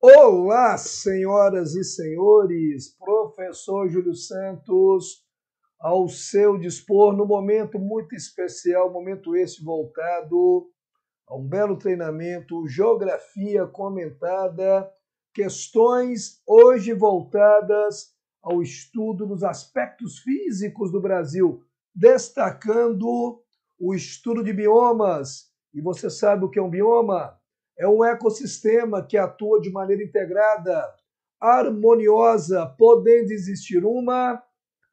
Olá, senhoras e senhores, professor Júlio Santos, ao seu dispor, no momento muito especial, momento esse voltado a um belo treinamento, geografia comentada, questões hoje voltadas ao estudo dos aspectos físicos do Brasil, destacando o estudo de biomas. E você sabe o que é um bioma? É um ecossistema que atua de maneira integrada, harmoniosa, podendo existir uma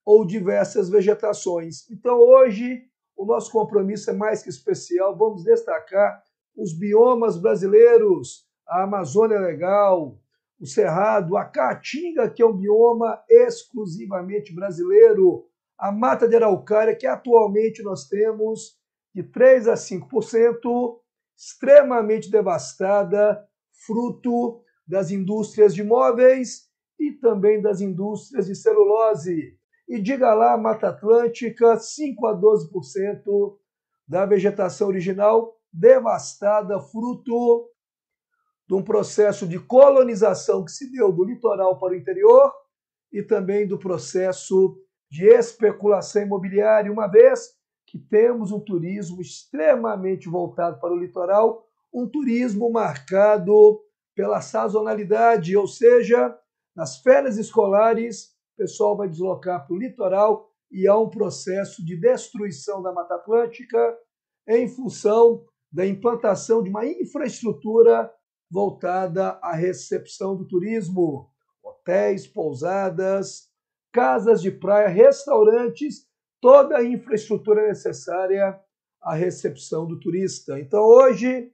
ou diversas vegetações. Então, hoje, o nosso compromisso é mais que especial. Vamos destacar os biomas brasileiros, a Amazônia Legal, o Cerrado, a Caatinga, que é um bioma exclusivamente brasileiro, a Mata de Araucária, que atualmente nós temos de 3 a 5% extremamente devastada, fruto das indústrias de móveis e também das indústrias de celulose. E diga lá, Mata Atlântica, 5 a 12% da vegetação original devastada, fruto de um processo de colonização que se deu do litoral para o interior e também do processo de especulação imobiliária, uma vez que temos um turismo extremamente voltado para o litoral, um turismo marcado pela sazonalidade, ou seja, nas férias escolares, o pessoal vai deslocar para o litoral e há um processo de destruição da Mata Atlântica em função da implantação de uma infraestrutura voltada à recepção do turismo, hotéis, pousadas, casas de praia, restaurantes toda a infraestrutura necessária à recepção do turista. Então, hoje,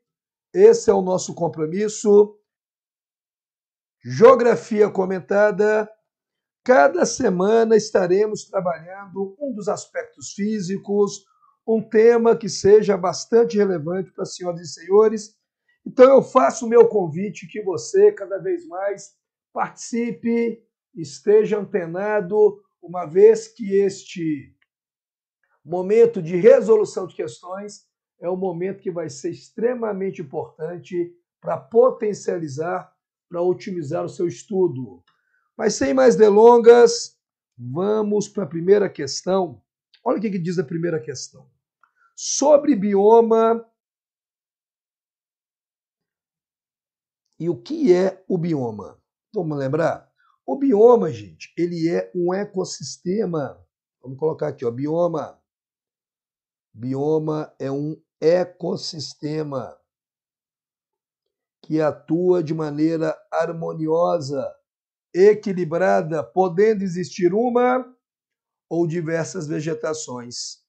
esse é o nosso compromisso. Geografia comentada. Cada semana estaremos trabalhando um dos aspectos físicos, um tema que seja bastante relevante para as senhoras e senhores. Então eu faço o meu convite que você cada vez mais participe, esteja antenado, uma vez que este momento de resolução de questões, é um momento que vai ser extremamente importante para potencializar, para otimizar o seu estudo. Mas sem mais delongas, vamos para a primeira questão. Olha o que, que diz a primeira questão. Sobre bioma E o que é o bioma? Vamos lembrar? O bioma, gente, ele é um ecossistema. Vamos colocar aqui, ó, bioma Bioma é um ecossistema que atua de maneira harmoniosa, equilibrada, podendo existir uma ou diversas vegetações.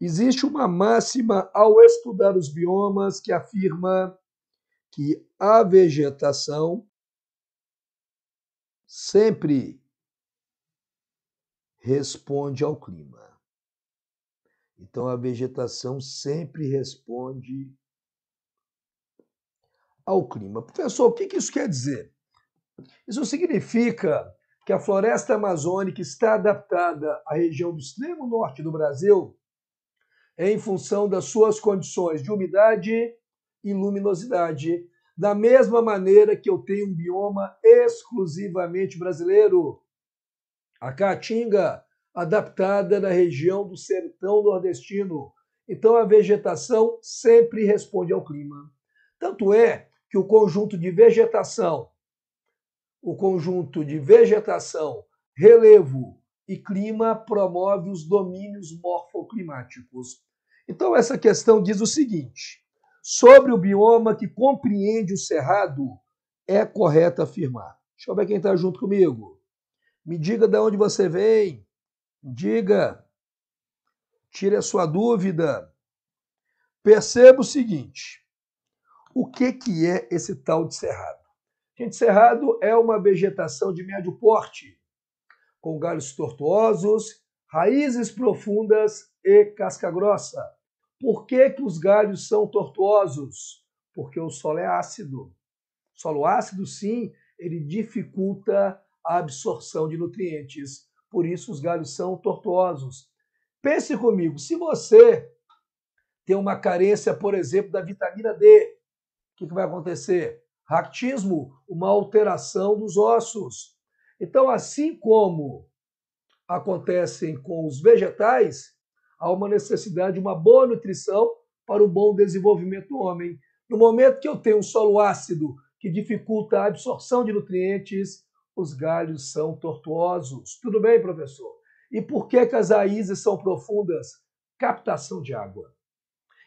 Existe uma máxima ao estudar os biomas que afirma que a vegetação sempre responde ao clima. Então a vegetação sempre responde ao clima. Professor, o que isso quer dizer? Isso significa que a floresta amazônica está adaptada à região do extremo norte do Brasil em função das suas condições de umidade e luminosidade, da mesma maneira que eu tenho um bioma exclusivamente brasileiro. A caatinga adaptada na região do sertão nordestino. Então a vegetação sempre responde ao clima. Tanto é que o conjunto de vegetação, o conjunto de vegetação, relevo e clima promove os domínios morfoclimáticos. Então essa questão diz o seguinte: sobre o bioma que compreende o cerrado, é correto afirmar. Deixa eu ver quem está junto comigo. Me diga de onde você vem. Diga, tire a sua dúvida. Perceba o seguinte: o que, que é esse tal de cerrado? Gente, cerrado é uma vegetação de médio porte, com galhos tortuosos, raízes profundas e casca grossa. Por que, que os galhos são tortuosos? Porque o solo é ácido. solo ácido, sim, ele dificulta a absorção de nutrientes por isso os galhos são tortuosos. Pense comigo, se você tem uma carência, por exemplo, da vitamina D, o que, vai acontecer? Ractismo, uma alteração dos ossos. Então, assim como acontecem com os vegetais, há uma necessidade de uma boa nutrição para o bom desenvolvimento do homem. No momento que eu tenho um solo ácido que dificulta a absorção de nutrientes, os galhos são tortuosos. Tudo bem, professor? E por que, que as raízes são profundas? Captação de água.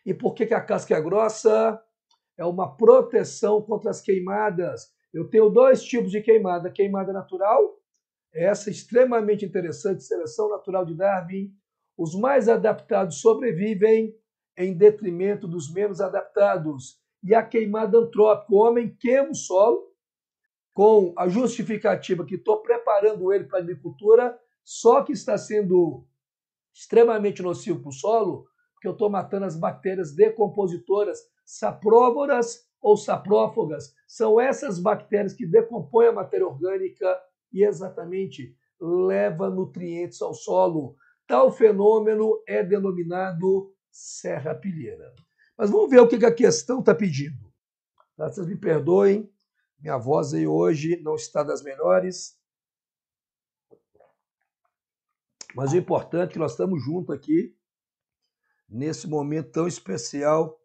E por que, que a casca é grossa? É uma proteção contra as queimadas. Eu tenho dois tipos de queimada: queimada natural, essa extremamente interessante, seleção natural de Darwin. Os mais adaptados sobrevivem em detrimento dos menos adaptados. E a queimada antrópica: o homem queima o solo com a justificativa que estou preparando ele para a agricultura, só que está sendo extremamente nocivo para o solo, porque eu estou matando as bactérias decompositoras, sapróvoras ou saprófagas. São essas bactérias que decompõem a matéria orgânica e exatamente leva nutrientes ao solo. Tal fenômeno é denominado serrapilheira. Mas vamos ver o que a questão está pedindo. Tá, vocês me perdoem minha voz aí hoje não está das melhores. Mas o importante é que nós estamos juntos aqui, nesse momento tão especial,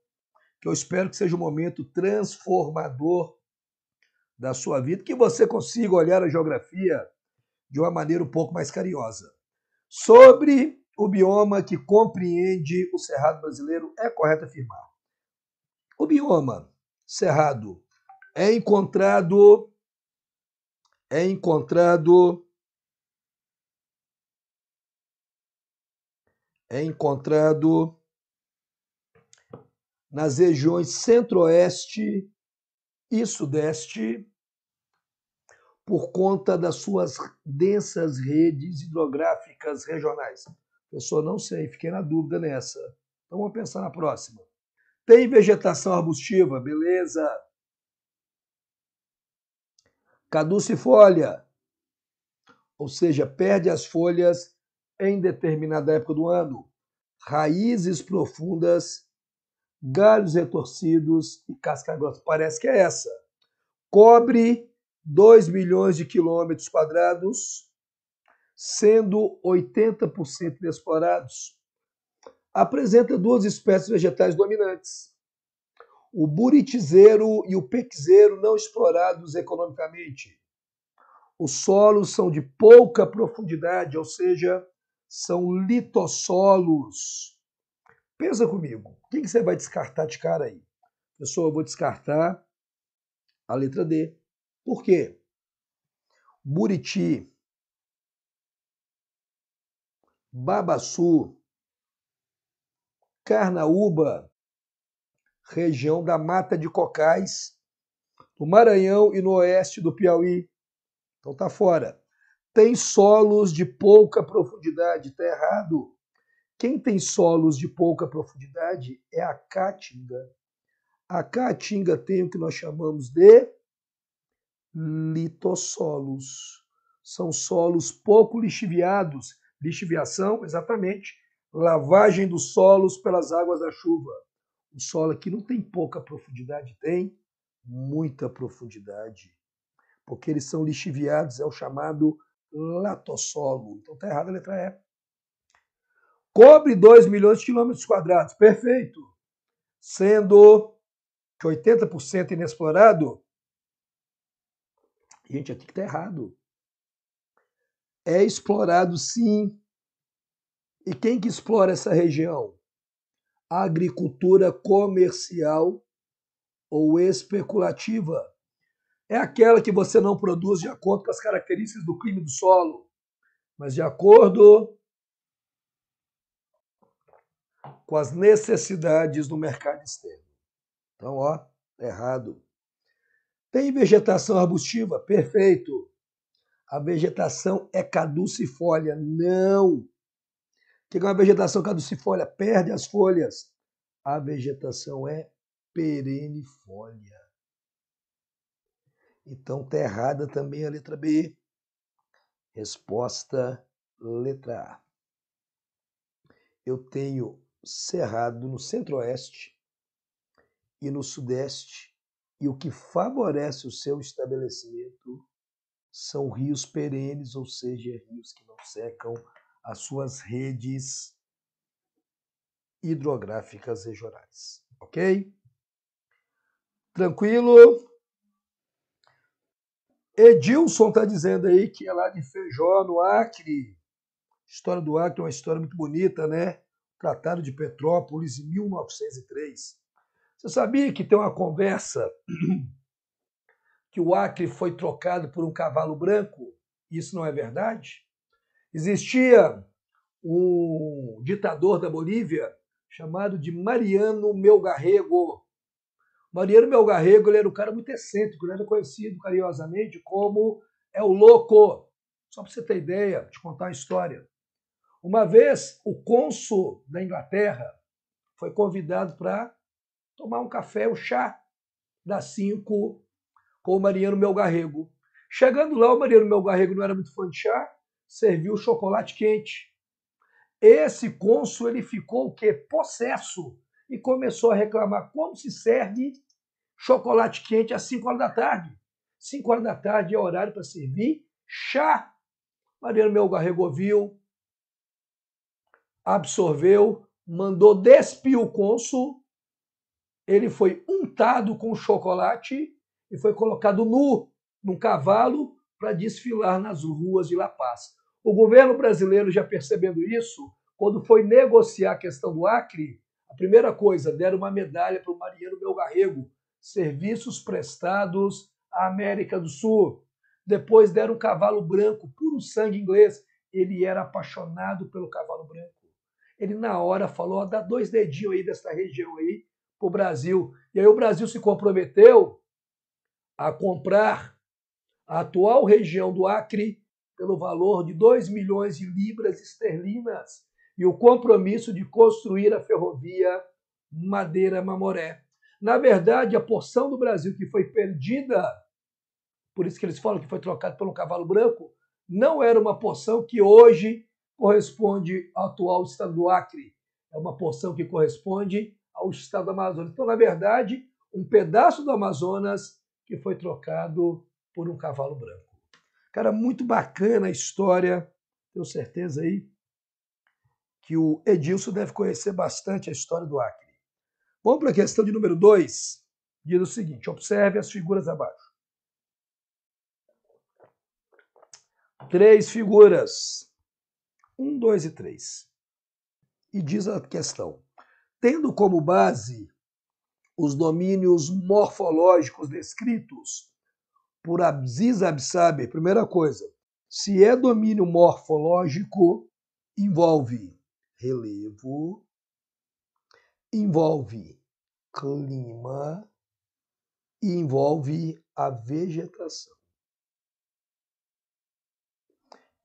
que eu espero que seja um momento transformador da sua vida, que você consiga olhar a geografia de uma maneira um pouco mais carinhosa. Sobre o bioma que compreende o Cerrado brasileiro, é correto afirmar. O bioma Cerrado é encontrado é encontrado é encontrado nas regiões centro-oeste e sudeste por conta das suas densas redes hidrográficas regionais. Pessoal, não sei, fiquei na dúvida nessa. Então vamos pensar na próxima. Tem vegetação arbustiva, beleza? caducifólia, ou seja, perde as folhas em determinada época do ano, raízes profundas, galhos retorcidos e casca grossa. Parece que é essa. Cobre 2 milhões de quilômetros quadrados, sendo 80% inexplorados. Apresenta duas espécies vegetais dominantes: o buritizeiro e o pequizeiro não explorados economicamente. Os solos são de pouca profundidade, ou seja, são litossolos. Pensa comigo, o que você vai descartar de cara aí? Pessoal, eu vou descartar a letra D. Por quê? Buriti, Babaçu, Carnaúba, região da Mata de Cocais, no Maranhão e no oeste do Piauí. Então tá fora. Tem solos de pouca profundidade, tá errado. Quem tem solos de pouca profundidade é a Caatinga. A Caatinga tem o que nós chamamos de litossolos. São solos pouco lixiviados. Lixiviação, exatamente, lavagem dos solos pelas águas da chuva um solo que não tem pouca profundidade, tem muita profundidade, porque eles são lixiviados, é o chamado latossolo. Então está errada a letra E. Cobre 2 milhões de quilômetros quadrados, perfeito. Sendo que 80% inexplorado. Gente, aqui que está errado. É explorado sim. E quem que explora essa região? agricultura comercial ou especulativa. É aquela que você não produz de acordo com as características do clima do solo, mas de acordo com as necessidades do mercado externo. Então, ó, tá errado. Tem vegetação arbustiva? Perfeito. A vegetação é caducifólia? Não que é uma vegetação caducifólia? Perde as folhas. A vegetação é perenifolha. Então está errada também a letra B. Resposta letra A. Eu tenho cerrado no centro-oeste e no sudeste, e o que favorece o seu estabelecimento são rios perenes, ou seja, rios que não secam as suas redes hidrográficas regionais. Ok? Tranquilo? Edilson está dizendo aí que é lá de Feijó, no Acre. A história do Acre é uma história muito bonita, né? Tratado de Petrópolis em 1903. Você sabia que tem uma conversa que o Acre foi trocado por um cavalo branco? Isso não é verdade? Existia um ditador da Bolívia chamado de Mariano Melgarrego. Mariano Melgarrego ele era um cara muito excêntrico, ele era conhecido carinhosamente como É o Louco. Só para você ter ideia, te contar a história. Uma vez, o cônsul da Inglaterra foi convidado para tomar um café, um chá, das cinco, com o Mariano Melgarrego. Chegando lá, o Mariano Melgarrego não era muito fã de chá, serviu chocolate quente. Esse cônsul ele ficou o quê? Possesso e começou a reclamar como se serve chocolate quente às 5 horas da tarde. 5 horas da tarde é horário para servir chá. Mariano Melgarrego viu, absorveu, mandou despir o cônsul. Ele foi untado com chocolate e foi colocado nu num cavalo para desfilar nas ruas de La Paz. O governo brasileiro já percebendo isso, quando foi negociar a questão do Acre, a primeira coisa, deram uma medalha para o marinheiro Belgarrego, serviços prestados à América do Sul. Depois deram um cavalo branco, puro sangue inglês. Ele era apaixonado pelo cavalo branco. Ele, na hora, falou: dá dois dedinhos aí dessa região aí para o Brasil. E aí o Brasil se comprometeu a comprar a atual região do Acre pelo valor de 2 milhões de libras esterlinas e o compromisso de construir a ferrovia Madeira-Mamoré. Na verdade, a porção do Brasil que foi perdida, por isso que eles falam que foi trocado um cavalo branco, não era uma porção que hoje corresponde ao atual estado do Acre. É uma porção que corresponde ao estado do Amazonas. Então, na verdade, um pedaço do Amazonas que foi trocado por um cavalo branco. Cara, muito bacana a história. Tenho certeza aí que o Edilson deve conhecer bastante a história do Acre. Vamos para a questão de número 2. Diz o seguinte: observe as figuras abaixo. Três figuras. Um, dois e três. E diz a questão: tendo como base os domínios morfológicos descritos por Abziz Absaber, primeira coisa, se é domínio morfológico, envolve relevo, envolve clima e envolve a vegetação.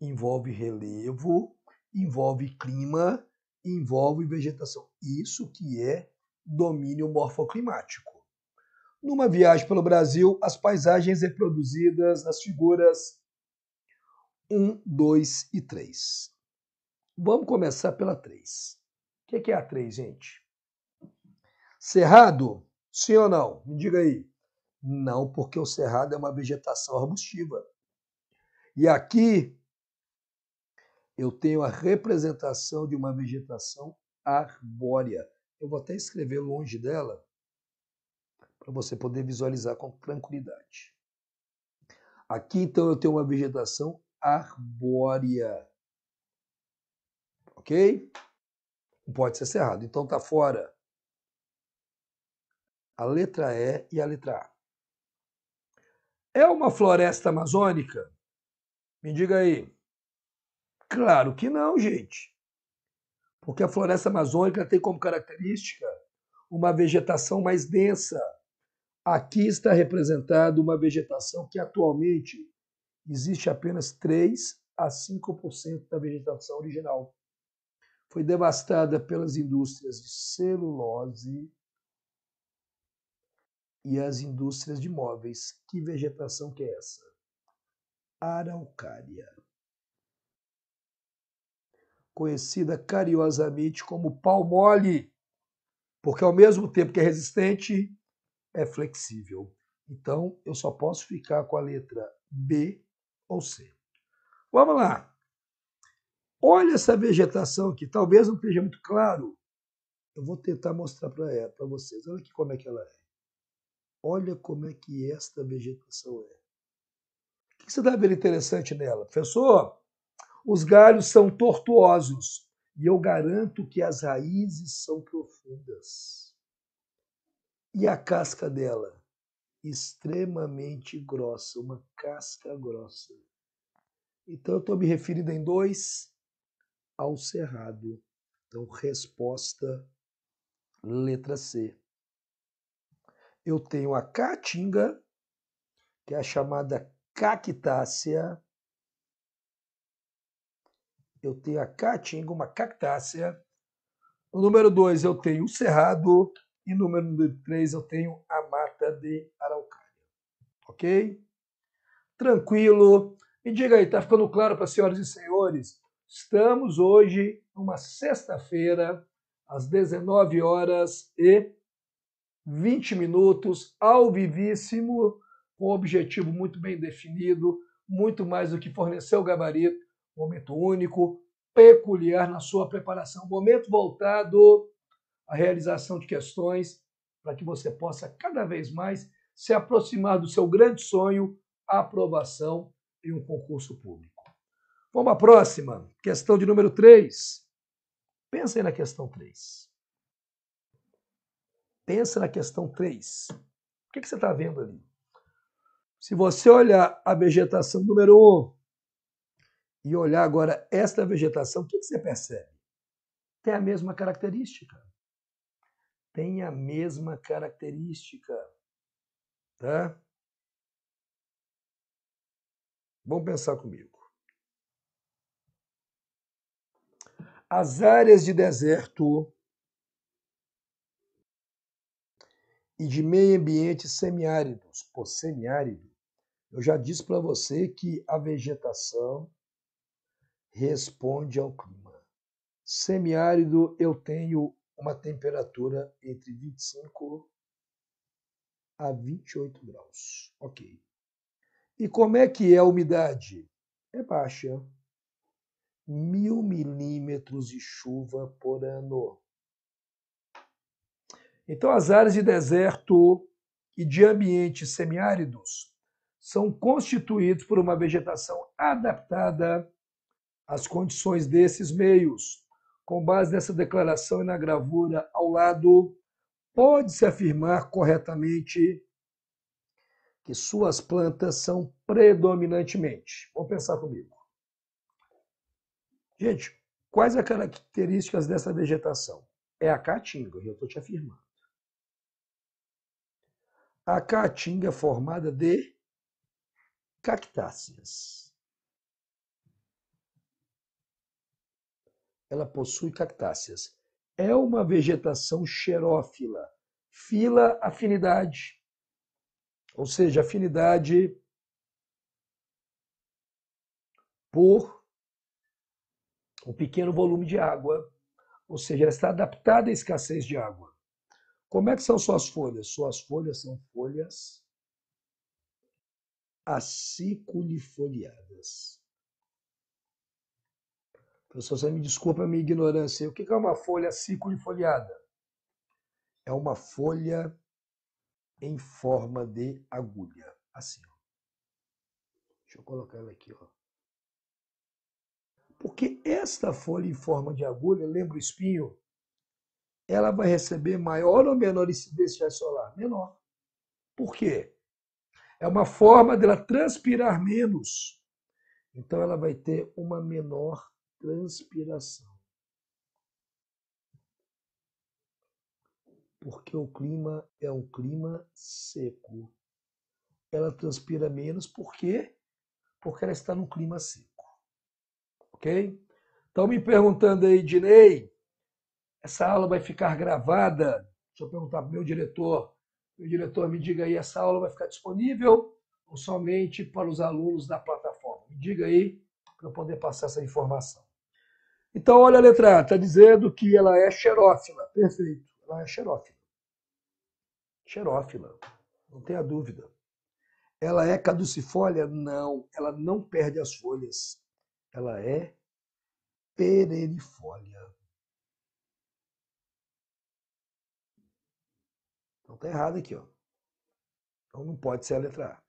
Envolve relevo, envolve clima, envolve vegetação. Isso que é domínio morfoclimático. Numa viagem pelo Brasil, as paisagens reproduzidas é nas figuras 1, 2 e 3. Vamos começar pela 3. O que é, é a 3, gente? Cerrado? Sim ou não? Me diga aí. Não, porque o cerrado é uma vegetação arbustiva. E aqui eu tenho a representação de uma vegetação arbórea. Eu vou até escrever longe dela para você poder visualizar com tranquilidade. Aqui então eu tenho uma vegetação arbórea. Ok? Não pode ser cerrado. Então está fora a letra E e a letra A. É uma floresta amazônica? Me diga aí. Claro que não, gente. Porque a floresta amazônica tem como característica uma vegetação mais densa, Aqui está representada uma vegetação que atualmente existe apenas 3 a 5% da vegetação original. Foi devastada pelas indústrias de celulose e as indústrias de móveis. Que vegetação que é essa? Araucária. Conhecida carinhosamente como pau mole, porque ao mesmo tempo que é resistente, é flexível. Então, eu só posso ficar com a letra B ou C. Vamos lá. Olha essa vegetação aqui. Talvez não esteja muito claro. Eu vou tentar mostrar para eh, vocês. Olha aqui como é que ela é. Olha como é que esta vegetação é. O que você dá ver interessante nela? Professor, os galhos são tortuosos e eu garanto que as raízes são profundas. E a casca dela? Extremamente grossa, uma casca grossa. Então, eu estou me referindo em dois ao cerrado. Então, resposta, letra C. Eu tenho a caatinga, que é a chamada cactácea. Eu tenho a caatinga, uma cactácea. No número dois eu tenho o cerrado. E número 3, eu tenho a mata de araucária. Ok? Tranquilo. Me diga aí, tá ficando claro para senhoras e senhores? Estamos hoje, numa sexta-feira, às 19 horas e 20 minutos, ao vivíssimo, com um objetivo muito bem definido, muito mais do que fornecer o gabarito, momento único, peculiar na sua preparação. Momento voltado a realização de questões para que você possa cada vez mais se aproximar do seu grande sonho, a aprovação em um concurso público. Vamos à próxima, questão de número 3. Pensem na questão 3. Pensa na questão 3. O que, que você está vendo ali? Se você olhar a vegetação número 1 e olhar agora esta vegetação, o que, que você percebe? Tem a mesma característica tem a mesma característica, tá? Vamos pensar comigo. As áreas de deserto e de meio ambiente semiáridos, por semiárido, eu já disse para você que a vegetação responde ao clima. Semiárido eu tenho uma temperatura entre 25 a 28 graus. Ok. E como é que é a umidade? É baixa. Mil milímetros de chuva por ano. Então, as áreas de deserto e de ambientes semiáridos são constituídos por uma vegetação adaptada às condições desses meios, com base nessa declaração e na gravura ao lado, pode-se afirmar corretamente que suas plantas são predominantemente. Vamos pensar comigo. Gente, quais as características dessa vegetação? É a caatinga, eu estou te afirmando. A caatinga é formada de cactáceas. Ela possui cactáceas. É uma vegetação xerófila. Fila, afinidade. Ou seja, afinidade por um pequeno volume de água. Ou seja, ela está adaptada à escassez de água. Como é que são suas folhas? Suas folhas são folhas aciculifoliadas. Professor, você me desculpa a minha ignorância. O que é uma folha ciclifoliada? É uma folha em forma de agulha. Assim, ó. Deixa eu colocar ela aqui, ó. Porque esta folha em forma de agulha, lembra o espinho? Ela vai receber maior ou menor incidência solar? Menor. Por quê? É uma forma dela transpirar menos. Então ela vai ter uma menor transpiração. Porque o clima é um clima seco. Ela transpira menos porque porque ela está num clima seco. OK? Estão me perguntando aí, Dinei, essa aula vai ficar gravada? Deixa eu perguntar para o meu diretor. Meu diretor, me diga aí, essa aula vai ficar disponível ou somente para os alunos da plataforma? Me diga aí para eu poder passar essa informação. Então, olha a letra A, está dizendo que ela é xerófila. Perfeito, ela é xerófila. Xerófila, não tenha dúvida. Ela é caducifólia? Não, ela não perde as folhas. Ela é perenifólia. Então tá errado aqui, ó. Então não pode ser a letra A.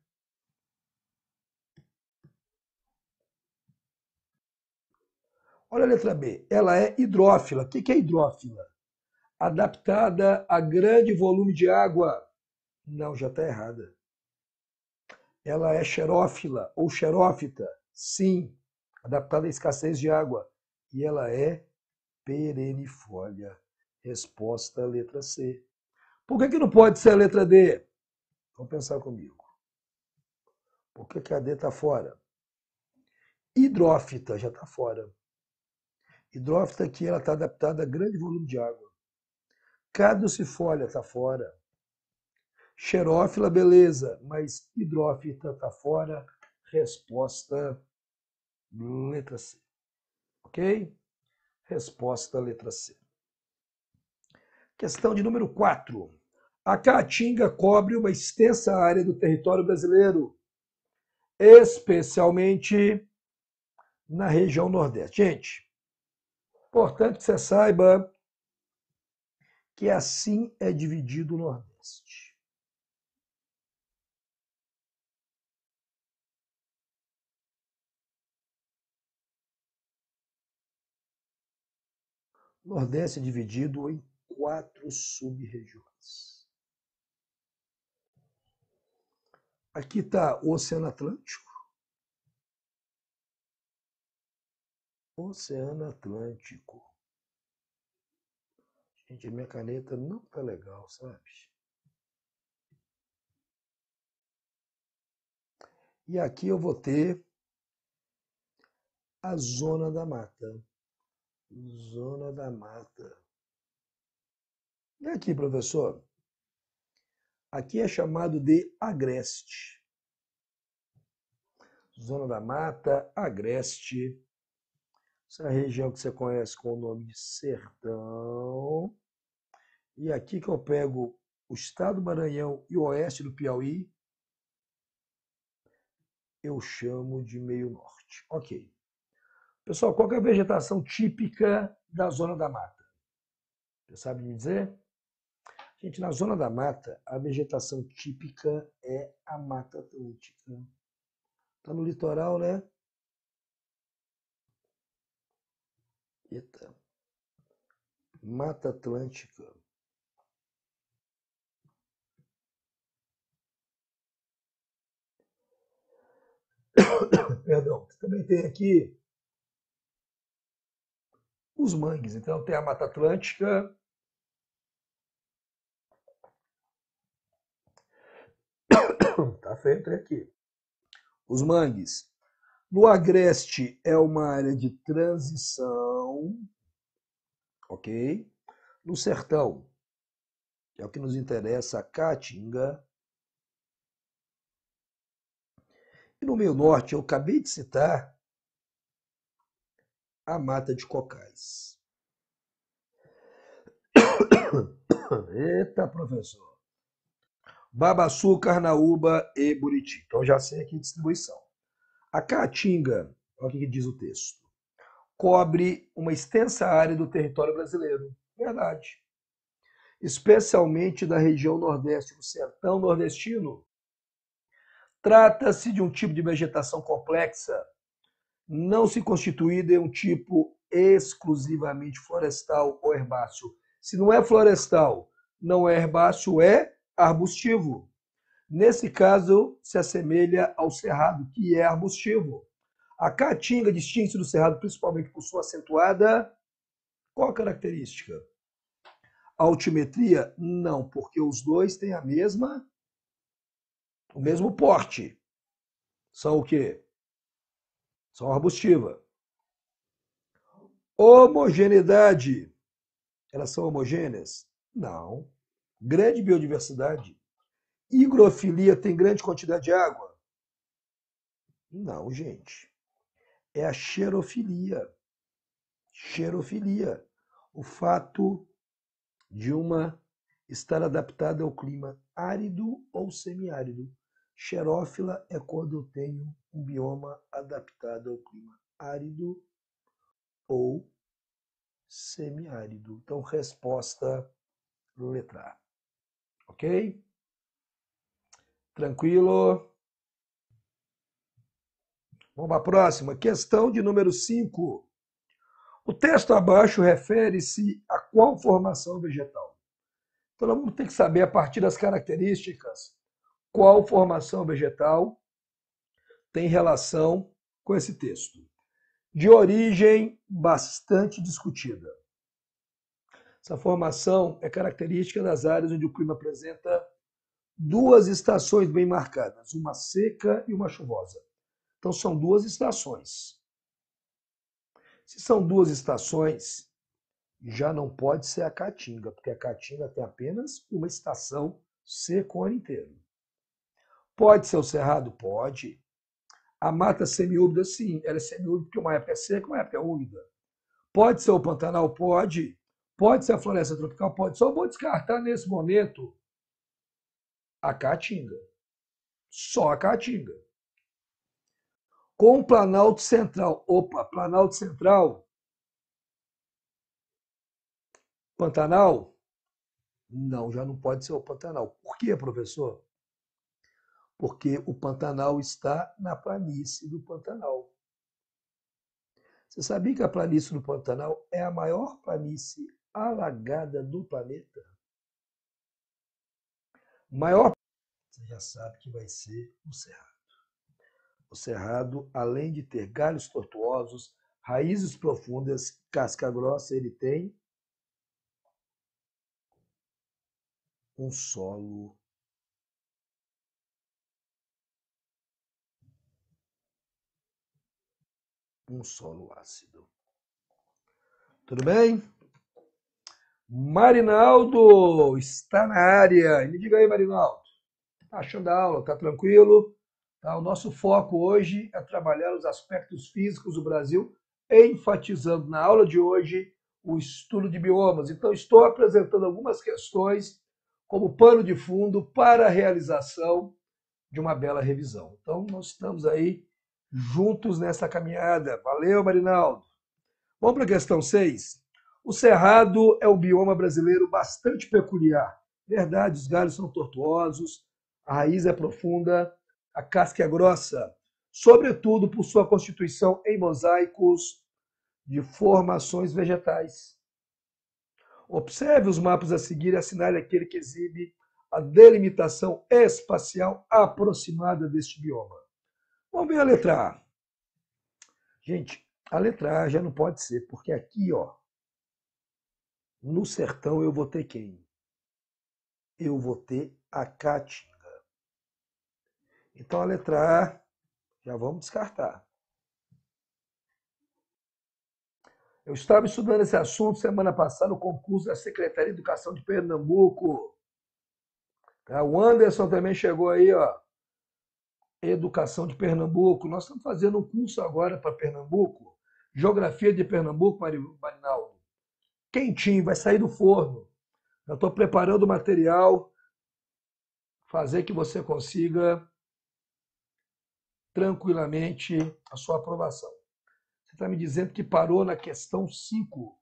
Olha a letra B. Ela é hidrófila. O que é hidrófila? Adaptada a grande volume de água. Não, já está errada. Ela é xerófila ou xerófita. Sim, adaptada à escassez de água. E ela é perenifólia. Resposta à letra C. Por que, que não pode ser a letra D? Vamos pensar comigo. Por que, que a D está fora? Hidrófita já está fora. Hidrófita aqui está adaptada a grande volume de água. Caducifolia está fora. Xerófila, beleza, mas hidrófita está fora. Resposta letra C. Ok? Resposta letra C. Questão de número 4. A caatinga cobre uma extensa área do território brasileiro, especialmente na região Nordeste. Gente, Importante que você saiba que assim é dividido o Nordeste. O Nordeste é dividido em quatro sub-regiões. Aqui está o Oceano Atlântico. Oceano Atlântico. Gente, minha caneta não tá legal, sabe? E aqui eu vou ter a zona da mata. Zona da mata. E aqui, professor? Aqui é chamado de agreste. Zona da mata, agreste. Essa região que você conhece com o nome de Sertão. E aqui que eu pego o estado do Maranhão e o oeste do Piauí, eu chamo de meio norte. Ok. Pessoal, qual é a vegetação típica da zona da mata? Você sabe me dizer? Gente, na zona da mata, a vegetação típica é a mata atlântica. Está no litoral, né? Mata Atlântica. Perdão, também tem aqui os mangues. Então tem a Mata Atlântica, tá feito aqui. Os mangues, no agreste é uma área de transição, ok? No sertão, é o que nos interessa, a Caatinga. E no meio norte, eu acabei de citar a mata de cocais. Eita, professor! Babaçu, Carnaúba e Buriti. Então já sei aqui distribuição. A caatinga, olha o que diz o texto, cobre uma extensa área do território brasileiro. Verdade. Especialmente da região nordeste do sertão nordestino. Trata-se de um tipo de vegetação complexa, não se constituída em um tipo exclusivamente florestal ou herbáceo. Se não é florestal, não é herbáceo, é arbustivo. Nesse caso, se assemelha ao cerrado, que é arbustivo. A caatinga distingue-se do cerrado principalmente por sua acentuada. Qual a característica? A altimetria? Não, porque os dois têm a mesma. o mesmo porte. São o quê? São arbustiva. Homogeneidade. Elas são homogêneas? Não. Grande biodiversidade higrofilia tem grande quantidade de água? Não, gente. É a xerofilia. Xerofilia. O fato de uma estar adaptada ao clima árido ou semiárido. Xerófila é quando eu tenho um bioma adaptado ao clima árido ou semiárido. Então, resposta letra A. Ok? Tranquilo? Vamos para a próxima. Questão de número 5. O texto abaixo refere-se a qual formação vegetal? Então, nós vamos ter que saber, a partir das características, qual formação vegetal tem relação com esse texto. De origem bastante discutida. Essa formação é característica das áreas onde o clima apresenta duas estações bem marcadas, uma seca e uma chuvosa. Então são duas estações. Se são duas estações, já não pode ser a caatinga, porque a caatinga tem apenas uma estação seca o ano inteiro. Pode ser o cerrado? Pode. A mata semiúmida, sim, ela é semiúmida porque uma época é seca, uma época é úmida. Pode ser o Pantanal? Pode. Pode ser a floresta tropical? Pode. Só vou descartar nesse momento a Caatinga. Só a Caatinga. Com o Planalto Central. Opa, Planalto Central. Pantanal? Não, já não pode ser o Pantanal. Por quê, professor? Porque o Pantanal está na planície do Pantanal. Você sabia que a planície do Pantanal é a maior planície alagada do planeta? Maior você já sabe que vai ser o cerrado. O cerrado, além de ter galhos tortuosos, raízes profundas, casca grossa, ele tem um solo um solo ácido. Tudo bem? Marinaldo está na área. Me diga aí, Marinaldo. Está achando a aula? Está tranquilo? Tá? O nosso foco hoje é trabalhar os aspectos físicos do Brasil, enfatizando na aula de hoje o estudo de biomas. Então, estou apresentando algumas questões como pano de fundo para a realização de uma bela revisão. Então, nós estamos aí juntos nessa caminhada. Valeu, Marinaldo! Vamos para a questão 6. O cerrado é um bioma brasileiro bastante peculiar. Verdade, os galhos são tortuosos, a raiz é profunda, a casca é grossa, sobretudo por sua constituição em mosaicos de formações vegetais. Observe os mapas a seguir e assinale aquele que exibe a delimitação espacial aproximada deste bioma. Vamos ver a letra A. Gente, a letra A já não pode ser, porque aqui, ó, no sertão eu vou ter quem? Eu ter a Cátia. Então a letra A já vamos descartar. Eu estava estudando esse assunto semana passada no concurso da Secretaria de Educação de Pernambuco. Ah, o Anderson também chegou aí, ó. Educação de Pernambuco. Nós estamos fazendo um curso agora para Pernambuco. Geografia de Pernambuco, Marinaldo. Quentinho, vai sair do forno. Eu estou preparando o material, fazer que você consiga tranquilamente a sua aprovação. Você está me dizendo que parou na questão 5.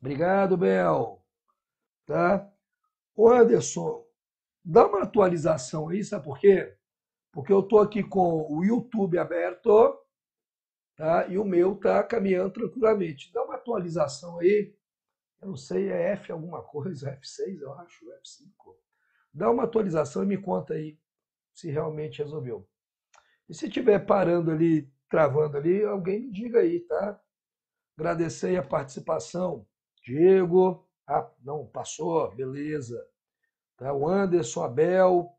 Obrigado, Bel. Tá? Ô, Anderson, dá uma atualização aí, sabe por quê? Porque eu estou aqui com o YouTube aberto tá? e o meu está caminhando tranquilamente. Dá uma atualização aí. Eu não sei, é F alguma coisa, F6, eu acho, F5. Dá uma atualização e me conta aí se realmente resolveu. E se estiver parando ali, travando ali, alguém me diga aí, tá? Agradecer a participação. Diego, ah, não, passou, beleza. Tá, o Anderson, Abel,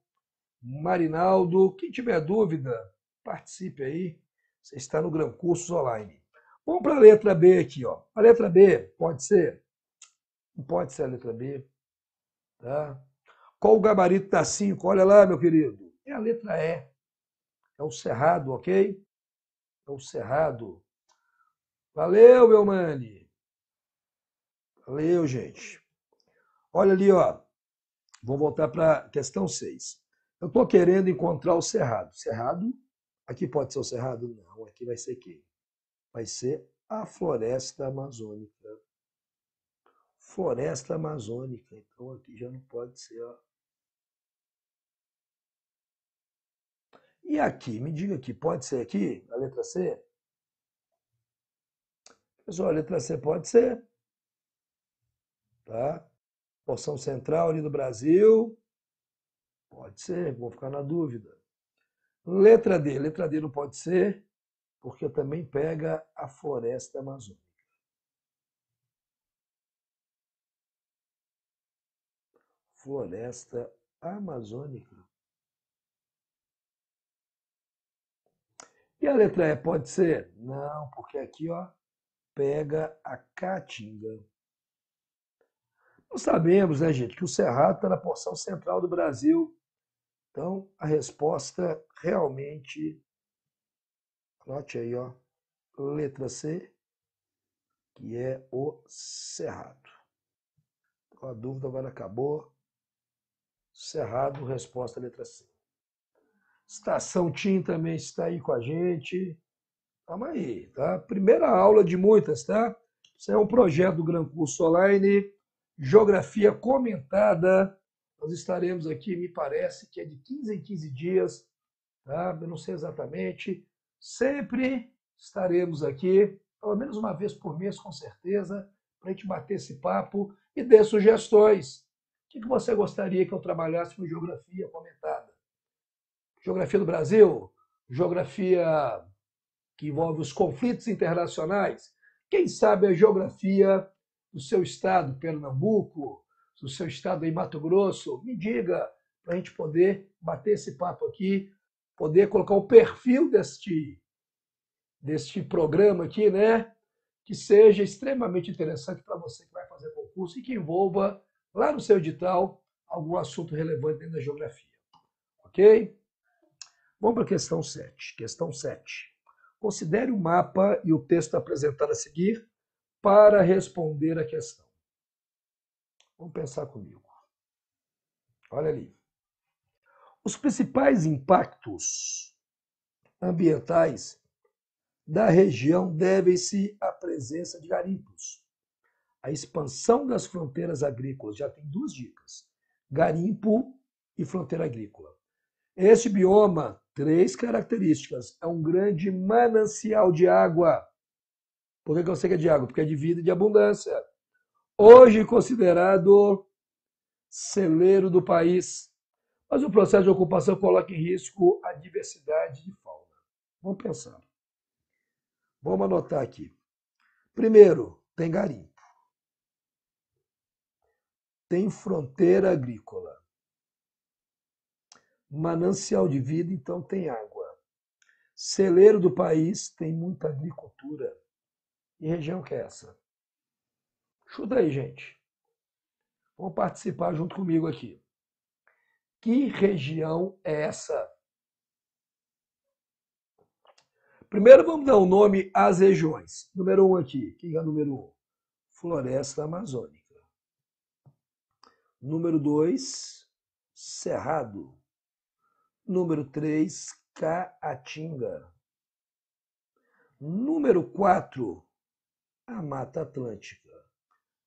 Marinaldo, quem tiver dúvida, participe aí. Você está no Gran Cursos Online. Vamos para a letra B aqui, ó. A letra B pode ser? Não pode ser a letra B. Tá? Qual o gabarito da 5? Olha lá, meu querido. É a letra E. É o Cerrado, ok? É o Cerrado. Valeu, meu mani. Valeu, gente. Olha ali, ó. Vou voltar para questão 6. Eu estou querendo encontrar o Cerrado. Cerrado? Aqui pode ser o Cerrado? Não, aqui vai ser quem? Vai ser a floresta amazônica. Floresta amazônica. Então aqui já não pode ser ó. E aqui, me diga aqui, pode ser aqui, a letra C? Pessoal, a letra C pode ser. Tá? Porção central ali do Brasil. Pode ser, vou ficar na dúvida. Letra D. Letra D não pode ser, porque também pega a floresta amazônica. Floresta amazônica. a letra E pode ser? Não, porque aqui, ó, pega a Caatinga. Nós sabemos, né, gente, que o Cerrado está na porção central do Brasil. Então, a resposta realmente, anote aí, ó, letra C, que é o Cerrado. Então, a dúvida agora acabou. Cerrado, resposta letra C. Estação Tim também está aí com a gente. Calma aí, tá? Primeira aula de muitas, tá? Isso é um projeto do Gran Curso Online, Geografia Comentada. Nós estaremos aqui, me parece, que é de 15 em 15 dias, tá? Eu não sei exatamente. Sempre estaremos aqui, pelo menos uma vez por mês, com certeza, para a gente bater esse papo e dê sugestões. O que você gostaria que eu trabalhasse com Geografia Comentada? geografia do Brasil, geografia que envolve os conflitos internacionais, quem sabe a geografia do seu estado, Pernambuco, do seu estado em Mato Grosso, me diga para a gente poder bater esse papo aqui, poder colocar o perfil deste deste programa aqui, né? Que seja extremamente interessante para você que vai fazer concurso e que envolva lá no seu edital algum assunto relevante dentro da geografia. OK? Vamos para a questão 7. Questão 7. Considere o mapa e o texto apresentado a seguir para responder a questão. Vamos pensar comigo. Olha ali. Os principais impactos ambientais da região devem-se à presença de garimpos. A expansão das fronteiras agrícolas já tem duas dicas: garimpo e fronteira agrícola. Este bioma Três características. É um grande manancial de água. Por que eu sei que é de água? Porque é de vida e de abundância. Hoje considerado celeiro do país. Mas o processo de ocupação coloca em risco a diversidade de fauna. Vamos pensar. Vamos anotar aqui. Primeiro, tem garimpo. Tem fronteira agrícola manancial de vida, então tem água. Celeiro do país tem muita agricultura. E região que é essa? Chuta aí, gente. Vão participar junto comigo aqui. Que região é essa? Primeiro vamos dar o um nome às regiões. Número um aqui. Quem é número um? Floresta Amazônica. Número dois, Cerrado. Número 3, Caatinga. Número 4, a Mata Atlântica.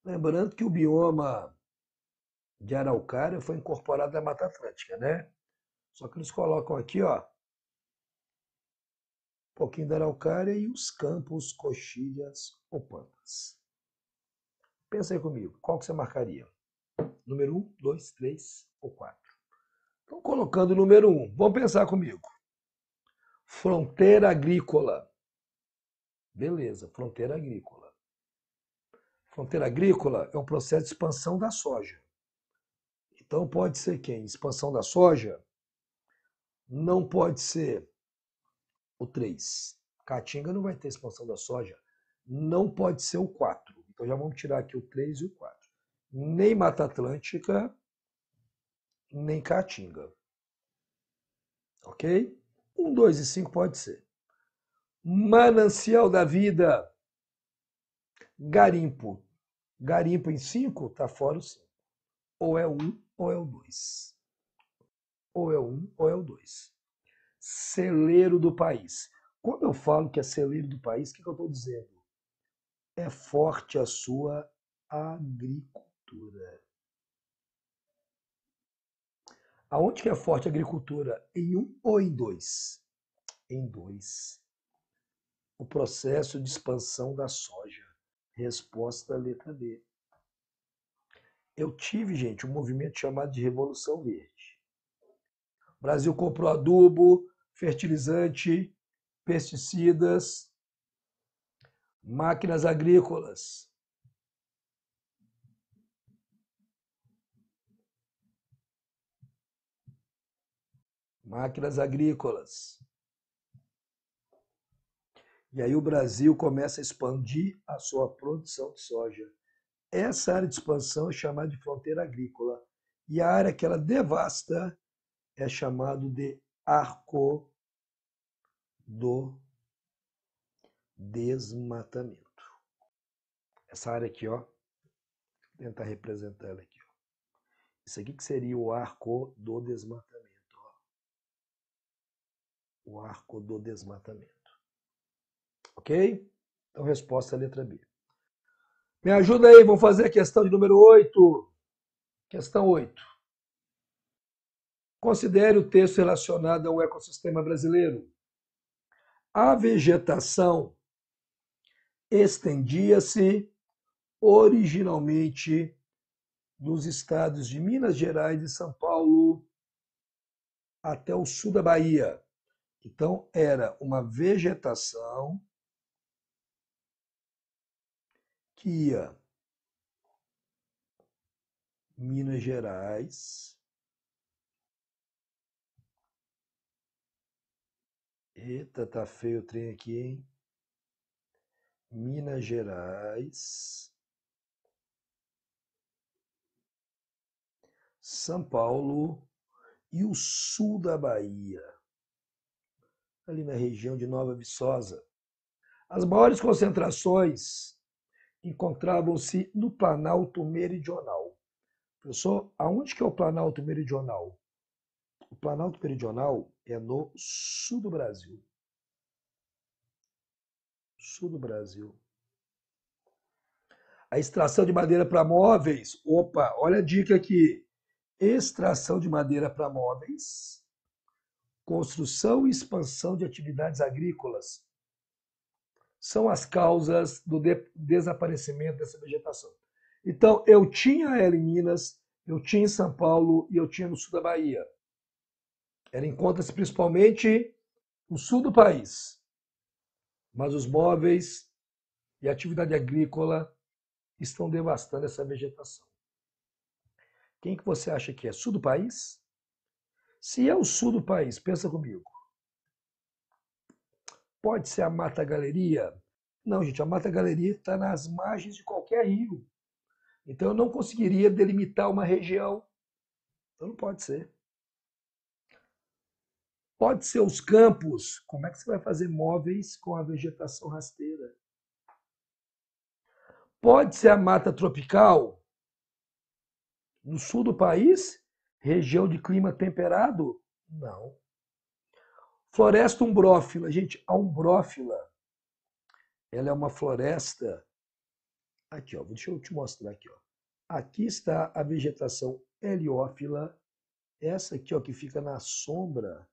Lembrando que o bioma de Araucária foi incorporado à Mata Atlântica, né? Só que eles colocam aqui, ó, um pouquinho da Araucária e os campos, coxilhas ou pampas. Pensa aí comigo, qual que você marcaria? Número 1, 2, 3 ou 4? Então, colocando o número um, vamos pensar comigo. Fronteira agrícola. Beleza, fronteira agrícola. Fronteira agrícola é um processo de expansão da soja. Então pode ser quem? Expansão da soja? Não pode ser o 3. Caatinga não vai ter expansão da soja. Não pode ser o 4. Então já vamos tirar aqui o 3 e o 4. Nem Mata Atlântica, nem caatinga. Ok? Um, dois e cinco pode ser. Manancial da vida. Garimpo. Garimpo em cinco, tá fora o cinco. Ou é um, ou é o dois. Ou é um, ou é o dois. Celeiro do país. Quando eu falo que é celeiro do país, o que, que eu estou dizendo? É forte a sua agricultura. Aonde que é forte a agricultura? Em um ou em dois? Em dois. O processo de expansão da soja. Resposta letra B. Eu tive, gente, um movimento chamado de Revolução Verde. O Brasil comprou adubo, fertilizante, pesticidas, máquinas agrícolas, máquinas agrícolas. E aí o Brasil começa a expandir a sua produção de soja. Essa área de expansão é chamada de fronteira agrícola. E a área que ela devasta é chamado de arco do desmatamento. Essa área aqui, ó, vou tentar representar ela aqui. Ó. Isso aqui que seria o arco do desmatamento o arco do desmatamento. Ok? Então, resposta letra B. Me ajuda aí, vamos fazer a questão de número 8. Questão 8. Considere o texto relacionado ao ecossistema brasileiro. A vegetação estendia-se originalmente dos estados de Minas Gerais e São Paulo até o sul da Bahia. Então, era uma vegetação que ia Minas Gerais Eita, tá feio o trem aqui, hein? Minas Gerais, São Paulo e o sul da Bahia ali na região de Nova Viçosa. As maiores concentrações encontravam-se no Planalto Meridional. Professor, aonde que é o Planalto Meridional? O Planalto Meridional é no sul do Brasil. Sul do Brasil. A extração de madeira para móveis. Opa, olha a dica aqui. Extração de madeira para móveis construção e expansão de atividades agrícolas são as causas do de desaparecimento dessa vegetação. Então, eu tinha ela em Minas, eu tinha em São Paulo e eu tinha no sul da Bahia. Ela encontra-se principalmente no sul do país, mas os móveis e a atividade agrícola estão devastando essa vegetação. Quem que você acha que é? Sul do país? Se é o sul do país, pensa comigo. Pode ser a Mata Galeria? Não, gente, a Mata Galeria está nas margens de qualquer rio. Então eu não conseguiria delimitar uma região. Então não pode ser. Pode ser os campos. Como é que você vai fazer móveis com a vegetação rasteira? Pode ser a mata tropical no sul do país Região de clima temperado? Não. Floresta umbrófila. Gente, a umbrófila, ela é uma floresta... Aqui, ó, deixa eu te mostrar aqui. Ó. Aqui está a vegetação heliófila. Essa aqui, ó, que fica na sombra.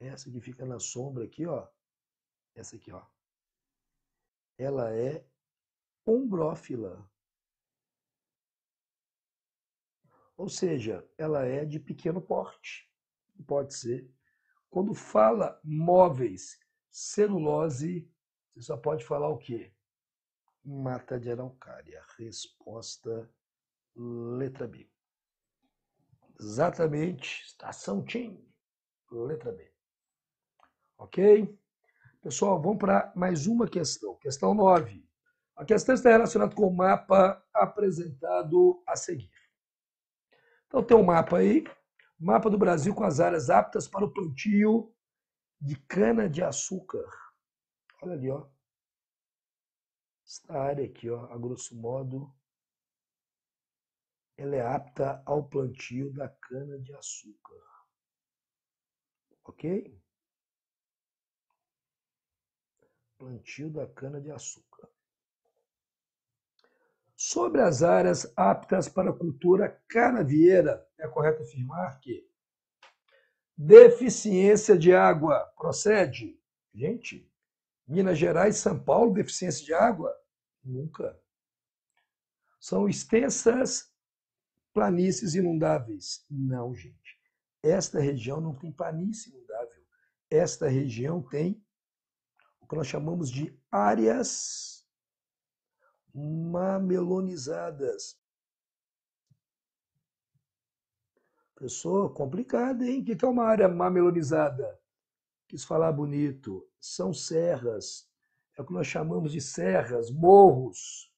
Essa que fica na sombra aqui, ó. Essa aqui, ó. Ela é umbrófila. Ou seja, ela é de pequeno porte, pode ser. Quando fala móveis, celulose, você só pode falar o quê? Mata de araucária. Resposta letra B. Exatamente, estação TIM, letra B. Ok? Pessoal, vamos para mais uma questão. Questão 9. A questão está relacionada com o mapa apresentado a seguir. Então tem um mapa aí, mapa do Brasil com as áreas aptas para o plantio de cana-de-açúcar. Olha ali, ó. Esta área aqui, ó, a grosso modo, ela é apta ao plantio da cana-de-açúcar. Ok? Plantio da cana-de-açúcar sobre as áreas aptas para a cultura canavieira. É correto afirmar que deficiência de água procede? Gente, Minas Gerais, São Paulo, deficiência de água? Nunca. São extensas planícies inundáveis? Não, gente. Esta região não tem planície inundável. Esta região tem o que nós chamamos de áreas mamelonizadas. Pessoa complicada, hein? O que é uma área mamelonizada? Quis falar bonito. São serras. É o que nós chamamos de serras, morros.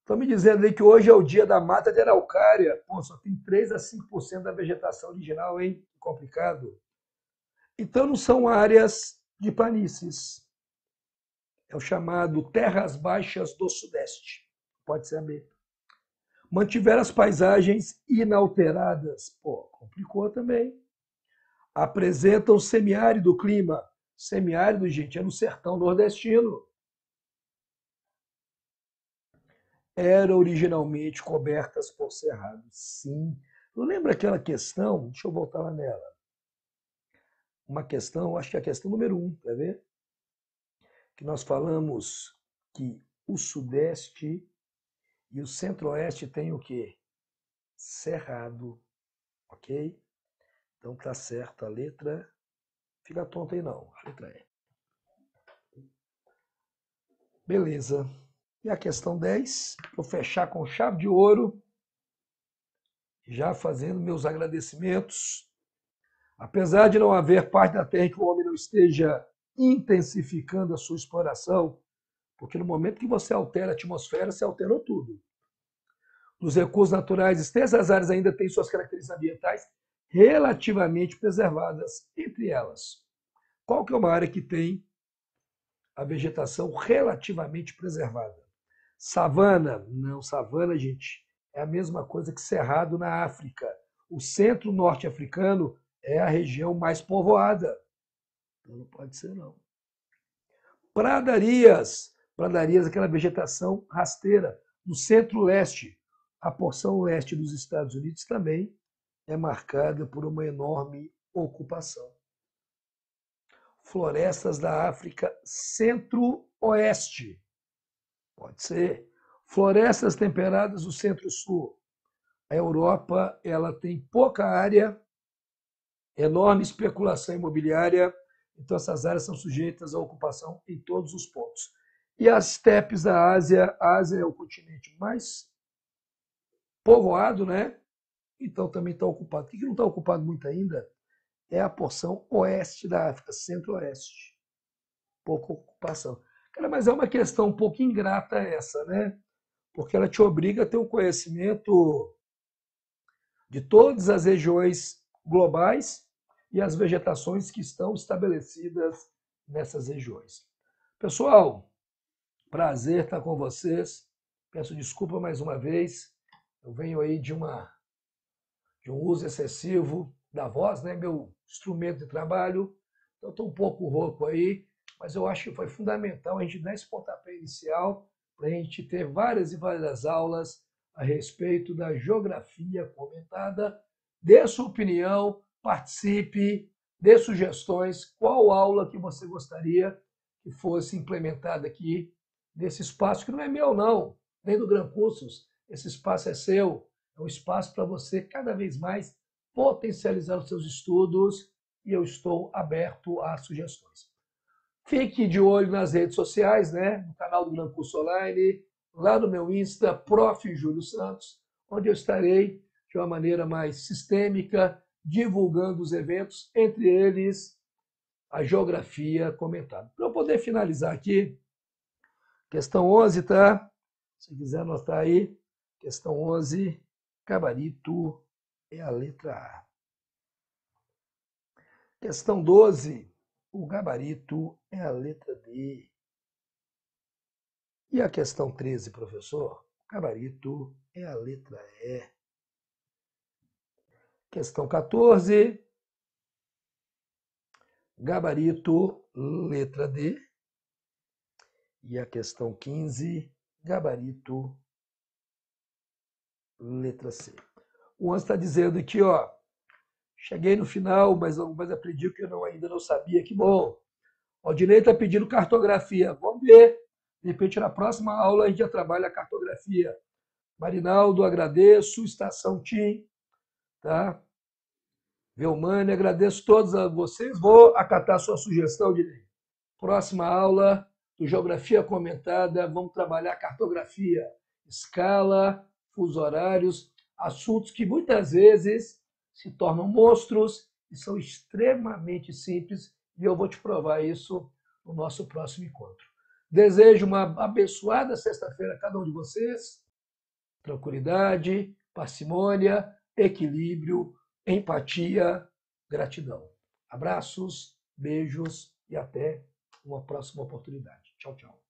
Estão me dizendo aí que hoje é o dia da mata de araucária. Pô, só tem 3 a 5% da vegetação original, hein? Complicado. Então não são áreas de planícies é o chamado Terras Baixas do Sudeste. Pode ser mesma. Mantiveram as paisagens inalteradas. Pô, complicou também. Apresentam semiárido clima. Semiárido, gente, é no sertão nordestino. Eram originalmente cobertas por cerrado. Sim. Lembra aquela questão? Deixa eu voltar lá nela. Uma questão, acho que é a questão número um, quer ver? que nós falamos que o Sudeste e o Centro-Oeste tem o quê? Cerrado, ok? Então tá certa a letra. Fica tonta aí não, a letra é. Beleza. E a questão 10, vou fechar com chave de ouro, já fazendo meus agradecimentos. Apesar de não haver parte da terra que o homem não esteja intensificando a sua exploração, porque no momento que você altera a atmosfera, você alterou tudo. Nos recursos naturais, extensas áreas ainda têm suas características ambientais relativamente preservadas entre elas. Qual que é uma área que tem a vegetação relativamente preservada? Savana? Não, savana, gente, é a mesma coisa que cerrado na África. O centro norte-africano é a região mais povoada. Então não pode ser, não. Pradarias. Pradarias, aquela vegetação rasteira no centro-leste. A porção leste dos Estados Unidos também é marcada por uma enorme ocupação. Florestas da África Centro-Oeste. Pode ser. Florestas temperadas do Centro-Sul. A Europa ela tem pouca área, enorme especulação imobiliária então, essas áreas são sujeitas à ocupação em todos os pontos. E as estepes da Ásia, a Ásia é o continente mais povoado, né? Então também está ocupado. O que não está ocupado muito ainda é a porção oeste da África, centro-oeste. Pouca ocupação. Cara, mas é uma questão um pouco ingrata essa, né? Porque ela te obriga a ter um conhecimento de todas as regiões globais e as vegetações que estão estabelecidas nessas regiões. Pessoal, prazer estar com vocês. Peço desculpa mais uma vez. Eu venho aí de uma de um uso excessivo da voz, né, meu instrumento de trabalho. Então estou um pouco rouco aí, mas eu acho que foi fundamental a gente dar esse pontapé inicial para a gente ter várias e várias aulas a respeito da geografia comentada. Dê sua opinião, participe, dê sugestões, qual aula que você gostaria que fosse implementada aqui nesse espaço, que não é meu não, nem do Gran Cursos, esse espaço é seu, é um espaço para você cada vez mais potencializar os seus estudos e eu estou aberto a sugestões. Fique de olho nas redes sociais, né? no canal do Gran Curso Online, lá no meu Insta, Prof. Júlio Santos, onde eu estarei de uma maneira mais sistêmica, divulgando os eventos, entre eles a geografia comentada. Para eu poder finalizar aqui, questão 11, tá? Se quiser anotar aí, questão 11, gabarito é a letra A. Questão 12, o gabarito é a letra D. E a questão 13, professor? O gabarito é a letra E. Questão 14. Gabarito, letra D. E a questão 15, gabarito, letra C. O Anjo está dizendo que, ó, cheguei no final, mas algumas aprendi que eu não, ainda não sabia. Que bom. O direito está pedindo cartografia. Vamos ver. De repente, na próxima aula, a gente já trabalha a cartografia. Marinaldo, agradeço. Estação TIM, Tá? Velmane, agradeço todos a vocês. Vou acatar sua sugestão de lei. Próxima aula do Geografia Comentada, vamos trabalhar cartografia, escala, fuso horários, assuntos que muitas vezes se tornam monstros e são extremamente simples, e eu vou te provar isso no nosso próximo encontro. Desejo uma abençoada sexta-feira a cada um de vocês. Tranquilidade, parcimônia, equilíbrio, empatia, gratidão. Abraços, beijos e até uma próxima oportunidade. Tchau, tchau.